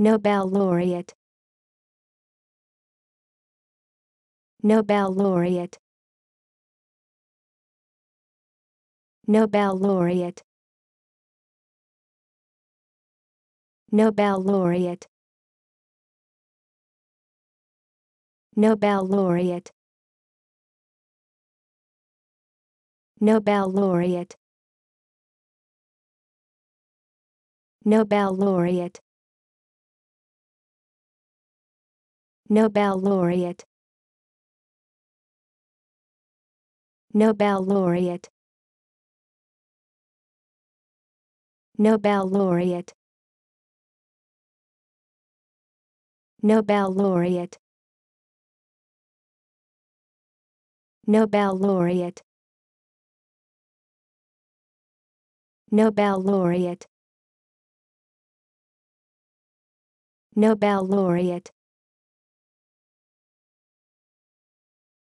Nobel laureate Nobel laureate Nobel laureate Nobel laureate Nobel laureate Nobel laureate Nobel laureate Nobel laureate Nobel laureate Nobel laureate Nobel laureate Nobel laureate Nobel laureate Nobel laureate